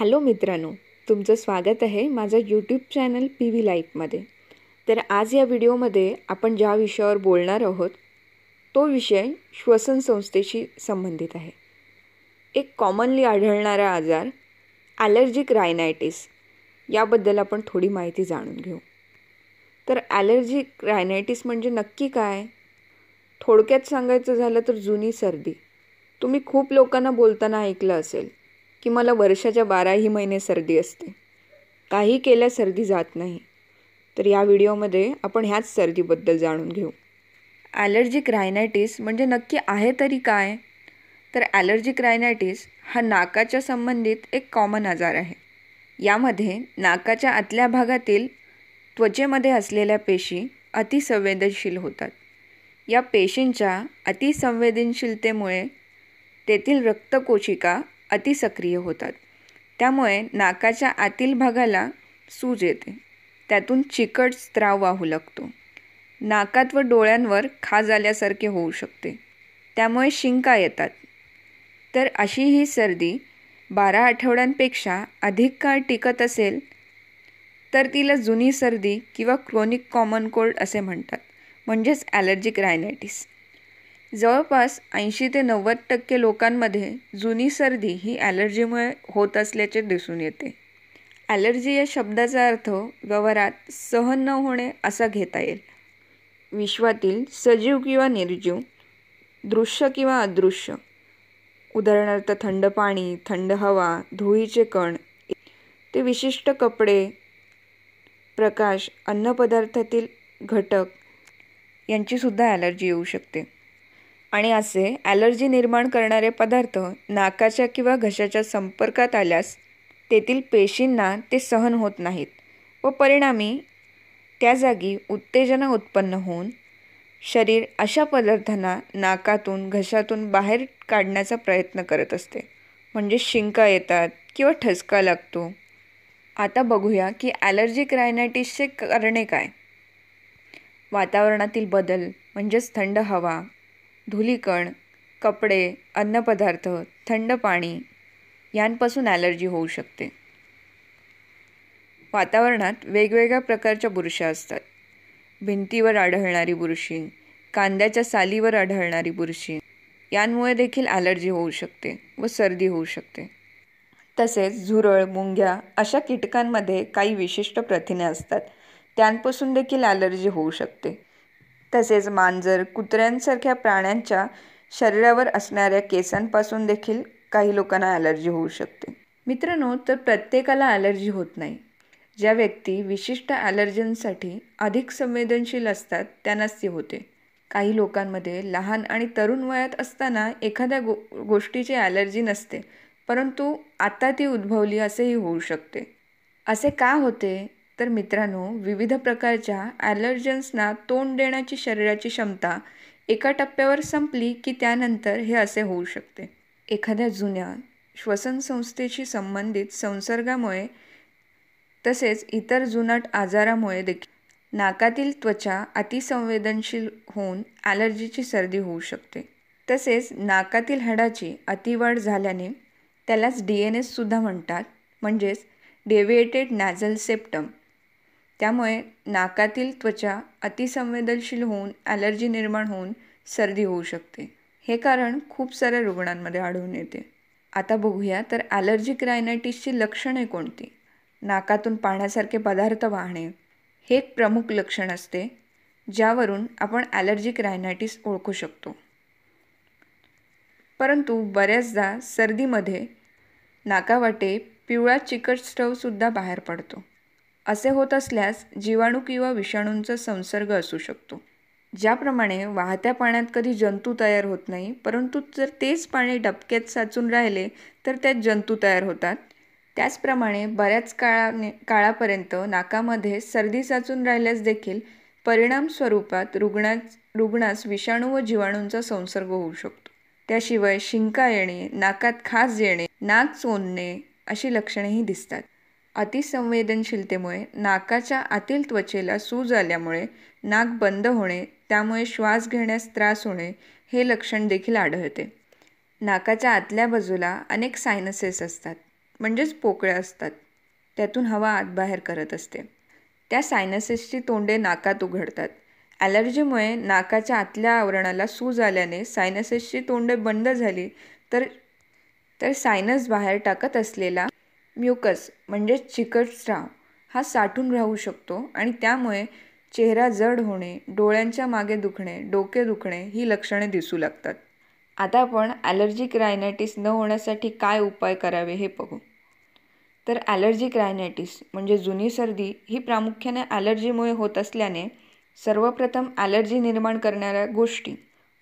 hello मित्रांनो तुमचं स्वागत आहे माझं यूट्यूब चॅनल पी व्ही लाईफमध्ये तर आज या व्हिडिओमध्ये आपण ज्या विषयावर बोलणार आहोत तो विषय श्वसन संस्थेशी संबंधित आहे एक कॉमनली आढळणारा आजार ॲलर्जिक रायनायटिस याबद्दल आपण थोडी माहिती जाणून घेऊ तर ॲलर्जिक रायनायटिस म्हणजे नक्की काय थोडक्यात सांगायचं झालं तर जुनी सर्दी तुम्ही खूप लोकांना बोलताना ऐकलं असेल की मला वर्षाच्या बाराही महिने सर्दी असते काही केल्या सर्दी जात नाही तर या व्हिडिओमध्ये आपण ह्याच सर्दीबद्दल जाणून घेऊ ॲलर्जिक रायनायटीस म्हणजे नक्की आहे तरी काय तर ॲलर्जिक रायनायटीस हा नाकाच्या संबंधित एक कॉमन आजार आहे यामध्ये नाकाच्या आतल्या भागातील त्वचेमध्ये असलेल्या पेशी अतिसंवेदनशील होतात या पेशींच्या अतिसंवेदनशीलतेमुळे तेथील रक्तकोशिका अतिसक्रिय होतात त्यामुळे नाकाच्या आतील भागाला सूज येते त्यातून चिकट स्त्राव वाहू लागतो नाकात व डोळ्यांवर खाज आल्यासारखे होऊ शकते त्यामुळे शिंका येतात तर अशी ही सर्दी बारा आठवड्यांपेक्षा अधिक काळ टिकत असेल तर तिला जुनी सर्दी किंवा क्रोनिक कॉमन कोल्ड असे म्हणतात म्हणजेच ॲलर्जिक रायनायटीस जवळपास ऐंशी ते नव्वद टक्के लोकांमध्ये जुनी सर्दी ही ॲलर्जीमुळे होत असल्याचे दिसून येते ॲलर्जी या शब्दाचा अर्थ व्यवहारात सहन न होणे असा घेता येईल विश्वातील सजीव किंवा निर्जीव दृश्य किंवा अदृश्य उदाहरणार्थ थंड पाणी थंड हवा धुळीचे कण ते विशिष्ट कपडे प्रकाश अन्नपदार्थातील घटक यांचीसुद्धा ॲलर्जी येऊ शकते आणि असे ॲलर्जी निर्माण करणारे पदार्थ नाकाच्या किंवा घशाच्या संपर्कात आल्यास तेथील पेशींना ते सहन होत नाहीत व परिणामी त्या जागी उत्तेजना उत्पन्न होऊन शरीर अशा पदार्थांना नाकातून घशातून बाहेर काढण्याचा प्रयत्न करत असते म्हणजे शिंका येतात किंवा ठसका लागतो आता बघूया की ॲलर्जी रायनायटिसचे कारणे काय वातावरणातील बदल म्हणजेच थंड हवा धुलीकण कपडे अन्नपदार्थ थंड पाणी यांपासून ॲलर्जी होऊ शकते वातावरणात वेगवेगळ्या प्रकारच्या बुरशा असतात भिंतीवर आढळणारी बुरशी कांद्याच्या सालीवर आढळणारी बुरशी यांमुळे देखील ॲलर्जी होऊ शकते व सर्दी होऊ शकते तसेच झुरळ मुंग्या अशा कीटकांमध्ये काही विशिष्ट प्रथिने असतात त्यांपासून देखील ॲलर्जी होऊ शकते तसेच मांजर कुत्र्यांसारख्या प्राण्यांच्या शरीरावर असणाऱ्या केसांपासून देखील काही लोकांना ॲलर्जी होऊ शकते मित्रांनो तर प्रत्येकाला ॲलर्जी होत नाही ज्या व्यक्ती विशिष्ट ॲलर्जनसाठी अधिक संवेदनशील असतात त्यांनाच ती होते काही लोकांमध्ये लहान आणि तरुण वयात असताना एखाद्या गो गोष्टीची ॲलर्जी नसते परंतु आता ती उद्भवली असेही होऊ शकते असे का होते तर मित्रांनो विविध प्रकारच्या ॲलर्जन्सना तोंड देण्याची शरीराची क्षमता एका टप्प्यावर संपली की त्यानंतर हे असे होऊ शकते एखाद्या जुन्या श्वसनसंस्थेशी संबंधित संसर्गामुळे तसेच इतर जुनाट आजारामुळे देखील नाकातील त्वचा अतिसंवेदनशील होऊन ॲलर्जीची सर्दी होऊ शकते तसेच नाकातील हाडाची अतिवाढ झाल्याने त्यालाच डी एन एससुद्धा म्हणतात म्हणजेच डेव्हिएटेड नॅझल सेप्टम त्यामुळे नाकातील त्वचा अतिसंवेदनशील होऊन ॲलर्जी निर्माण होऊन सर्दी होऊ शकते हे कारण खूप साऱ्या रुग्णांमध्ये आढळून येते आता बघूया तर ॲलर्जिक रायनायटिसची लक्षणे कोणती नाकातून पाण्यासारखे पदार्थ वाहणे हे एक प्रमुख लक्षण असते ज्यावरून आपण ॲलर्जिक रायनायटिस ओळखू शकतो परंतु बऱ्याचदा सर्दीमध्ये नाकावाटे पिवळा चिकट स्टवसुद्धा बाहेर पडतो असे होत असल्यास जीवाणू किंवा विषाणूंचा संसर्ग असू शकतो ज्याप्रमाणे वाहत्या पाण्यात कधी जंतू तयार होत नाही परंतु जर तेच पाणी डबक्यात साचून राहिले तर त्यात जंतू तयार होतात त्याचप्रमाणे बऱ्याच काळाने काळापर्यंत नाकामध्ये सर्दी साचून राहिल्यास देखील परिणाम स्वरूपात रुग्णास रुग्णास विषाणू व जीवाणूंचा संसर्ग होऊ शकतो त्याशिवाय शिंका येणे नाकात खास येणे नाक चोंदणे अशी लक्षणेही दिसतात अतिसंवेदनशीलतेमुळे नाकाच्या आतील त्वचेला सूज आल्यामुळे नाक बंद होणे त्यामुळे श्वास घेण्यास त्रास होणे हे लक्षण देखील आढळते नाकाच्या आतल्या बाजूला अनेक सायनसेस असतात म्हणजेच पोकळ्या असतात त्यातून हवा आत बाहेर करत असते त्या सायनसेसची तोंडे नाकात उघडतात ॲलर्जीमुळे नाकाच्या आतल्या आवरणाला सूज आल्याने सायनसेसची तोंडे बंद झाली तर तर सायनस बाहेर टाकत असलेला म्युकस म्हणजेच चिकट स्राव हा साठून राहू शकतो आणि त्यामुळे चेहरा जड होणे डोळ्यांच्या मागे दुखणे डोके दुखणे ही लक्षणे दिसू लागतात आता आपण ॲलर्जिक रायनायटीस न होण्यासाठी काय उपाय करावे हे बघू तर ॲलर्जिक रायनायटीस म्हणजे जुनी सर्दी ही प्रामुख्याने ॲलर्जीमुळे होत असल्याने सर्वप्रथम ॲलर्जी निर्माण करणाऱ्या गोष्टी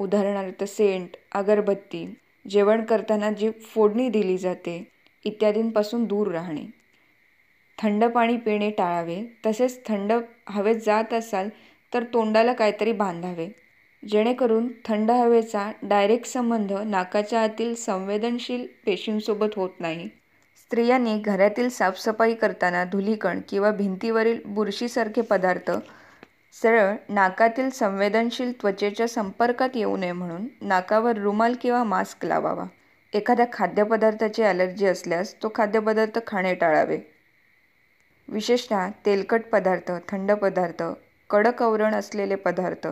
उदाहरणार्थ सेंट अगरबत्ती जेवण करताना जी फोडणी दिली जाते इत्यादींपासून दूर राहणे थंड पाणी पिणे टाळावे तसेच थंड हवेत जात असाल तर तोंडाला काहीतरी बांधावे जेणेकरून थंड हवेचा डायरेक्ट संबंध नाकाच्या आतील संवेदनशील पेशींसोबत होत नाही स्त्रियांनी घरातील साफसफाई करताना धुलीकण किंवा भिंतीवरील बुरशीसारखे पदार्थ सरळ नाकातील संवेदनशील त्वचेच्या संपर्कात येऊ नये म्हणून नाकावर रुमाल किंवा मास्क लावावा एखाद्या खाद्यपदार्थाची ॲलर्जी असल्यास तो खाद्यपदार्थ खाणे टाळावे विशेषतः तेलकट पदार्थ थंड पदार्थ कडक आवरण असलेले पदार्थ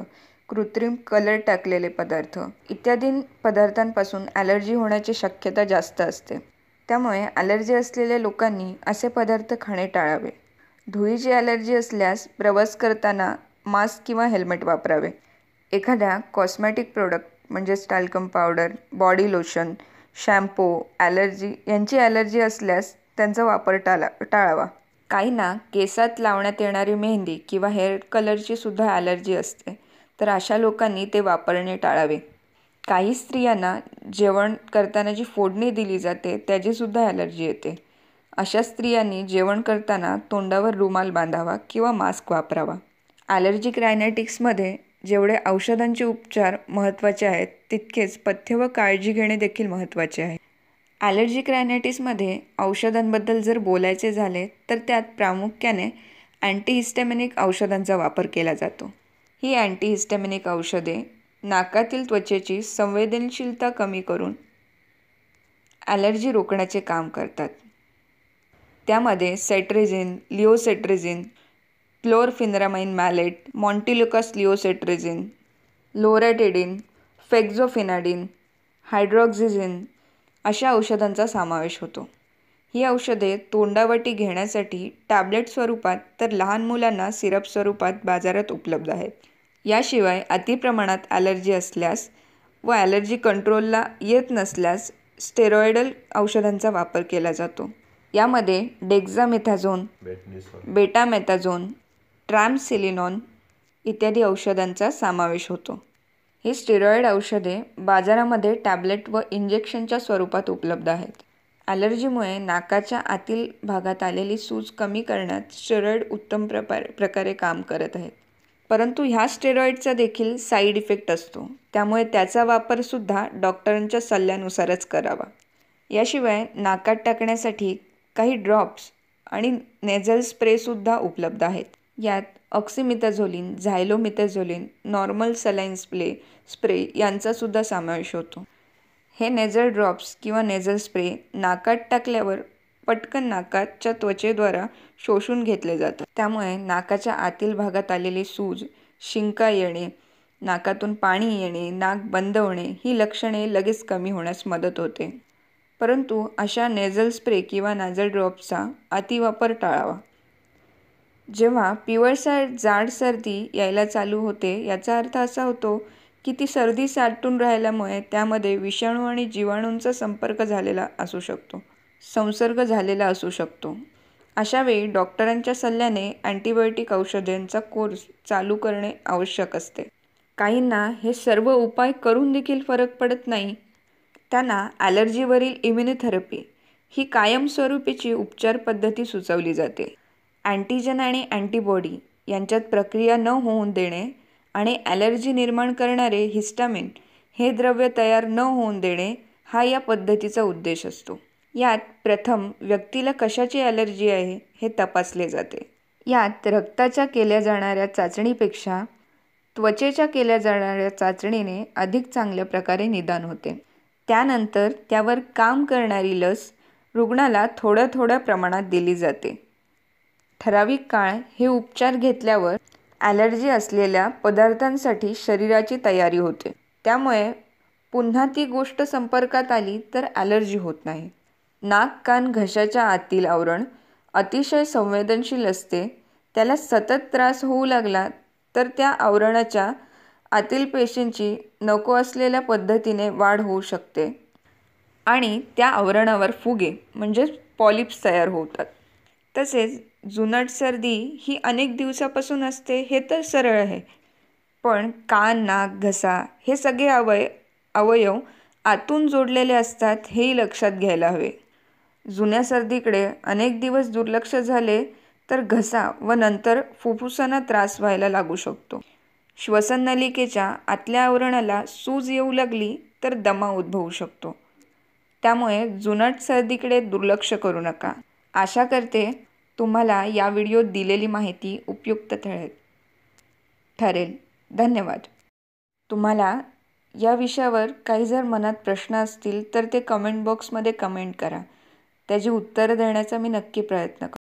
कृत्रिम कलर टाकलेले पदार्थ इत्यादी पदार्थांपासून ॲलर्जी होण्याची शक्यता जास्त असते त्यामुळे ॲलर्जी असलेल्या लोकांनी असे पदार्थ खाणे टाळावे धुळीची ॲलर्जी असल्यास प्रवास करताना मास्क किंवा हेल्मेट वापरावे एखाद्या कॉस्मॅटिक प्रोडक्ट म्हणजेच talcum powder body lotion shampoo allergy यांची ॲलर्जी असल्यास त्यांचा वापर टाला टाळावा काहींना केसात लावण्यात येणारी मेहंदी किंवा हेअर कलरची सुद्धा ॲलर्जी असते तर अशा लोकांनी ते वापरणे टाळावे काही स्त्रियांना जेवण करताना जी फोडणी दिली जाते त्याचीसुद्धा ॲलर्जी येते अशा स्त्रियांनी जेवण करताना तोंडावर रुमाल बांधावा किंवा मास्क वापरावा ॲलर्जी क्रायनेटिक्समध्ये जेवढे औषधांचे उपचार महत्त्वाचे आहेत तितकेच पथ्य व काळजी घेणे देखील महत्त्वाचे आहे ॲलर्जी रायनायटिसमध्ये औषधांबद्दल जर बोलायचे झाले तर त्यात प्रामुख्याने अँटीहिस्टॅमिनिक औषधांचा वापर केला जातो ही अँटीहिस्टॅमिनिक औषधे नाकातील त्वचेची संवेदनशीलता कमी करून ॲलर्जी रोखण्याचे काम करतात त्यामध्ये सेट्रेझिन लिओसेट्रेझिन क्लोरफिनरामाइन मॅलेट मॉन्टिल्युकस लिओसेट्रेझिन लोरॅटेडिन फेक्झोफिनाडिन हायड्रॉक्झिझिन अशा औषधांचा समावेश होतो ही औषधे तोंडावटी घेण्यासाठी टॅबलेट स्वरूपात तर लहान मुलांना सिरप स्वरूपात बाजारात उपलब्ध आहेत याशिवाय अतिप्रमाणात ॲलर्जी असल्यास व ॲलर्जी कंट्रोलला येत नसल्यास स्टेरॉइडल औषधांचा वापर केला जातो यामध्ये डेक्झामेथाझोन बेटामेथाझोन ट्रॅमसिलिनॉन इत्यादी औषधांचा समावेश होतो ही स्टेरॉईड औषधे बाजारामध्ये टॅबलेट व इंजेक्शनच्या स्वरूपात उपलब्ध आहेत ॲलर्जीमुळे नाकाच्या आतील भागात आलेली सूज कमी करण्यात स्टेरॉईड उत्तम प्रपा प्रकारे काम करत आहेत परंतु ह्या स्टेरॉईडचा देखील साईड इफेक्ट असतो त्यामुळे त्याचा वापरसुद्धा डॉक्टरांच्या सल्ल्यानुसारच करावा याशिवाय नाकात टाकण्यासाठी काही ड्रॉप्स आणि नेझल स्प्रेसुद्धा उपलब्ध आहेत यात oxymetazoline xylometazoline normal saline spray यांचासुद्धा समावेश होतो हे नेझल ड्रॉप्स किंवा नेझल स्प्रे नाकात टाकल्यावर पटकन नाकाच्या त्वचेद्वारा शोषून घेतले जातात त्यामुळे नाकाच्या आतील भागात आलेले सूज शिंका येणे नाकातून पाणी येणे नाक बंद होणे ही लक्षणे लगेच कमी होण्यास मदत होते परंतु अशा नेझल स्प्रे किंवा नॅझल ड्रॉप्सचा अतिवापर टाळावा जेव्हा पिवळसर जाड सर्दी यायला चालू होते याचा अर्थ असा होतो की ती सर्दी साठून राहिल्यामुळे त्यामध्ये विषाणू आणि जीवाणूंचा संपर्क झालेला असू शकतो संसर्ग झालेला असू शकतो अशावेळी डॉक्टरांच्या सल्ल्याने अँटीबायोटिक औषधांचा कोर्स चालू करणे आवश्यक असते काहींना हे सर्व उपाय करून देखील फरक पडत नाही त्यांना ॲलर्जीवरील इम्युनिथेरपी ही कायमस्वरूपीची उपचार पद्धती सुचवली जाते अँटीजन आणि अँटीबॉडी यांच्यात प्रक्रिया न होऊन देणे आणि ॲलर्जी निर्माण करणारे हिस्टामिन हे द्रव्य तयार न होऊन देणे हा या पद्धतीचा उद्देश असतो यात प्रथम व्यक्तीला कशाची ॲलर्जी आहे हे तपासले जाते यात रक्ताच्या केल्या जाणाऱ्या चाचणीपेक्षा त्वचेच्या केल्या जाणाऱ्या चाचणीने अधिक चांगल्या प्रकारे निदान होते त्यानंतर त्यावर काम करणारी लस रुग्णाला थोड्या थोड्या प्रमाणात दिली जाते ठराविक काळ हे उपचार घेतल्यावर ॲलर्जी असलेल्या पदार्थांसाठी शरीराची तयारी होते त्यामुळे पुन्हा ती गोष्ट संपर्कात आली तर ॲलर्जी होत नाही नाक कान घशाच्या आतील आवरण अतिशय संवेदनशील असते त्याला सतत त्रास होऊ लागला तर त्या आवरणाच्या आतील पेशींची नको असलेल्या पद्धतीने वाढ होऊ शकते आणि त्या आवरणावर फुगे म्हणजेच पॉलिप्स तयार होतात तसेच जुनट सर्दी ही अनेक दिवसापासून असते हे तर सरळ आहे पण कान नाक घसा हे सगळे अवय अवयव आतून जोडलेले असतात हेही लक्षात घ्यायला हवे जुन्या सर्दीकडे अनेक दिवस दुर्लक्ष झाले तर घसा व नंतर फुफ्फुसांना त्रास व्हायला लागू शकतो श्वसन नलिकेच्या आतल्या आवरणाला सूज येऊ लागली तर दमा उद्भवू शकतो त्यामुळे जुनट सर्दीकडे दुर्लक्ष करू नका आशा करते तुम्हाला या व्हिडिओत दिलेली माहिती उपयुक्त ठरेल ठरेल धन्यवाद तुम्हाला या विषयावर काही जर मनात प्रश्न असतील तर ते कमेंट बॉक्समध्ये कमेंट करा त्याची उत्तरं देण्याचा मी नक्की प्रयत्न करतो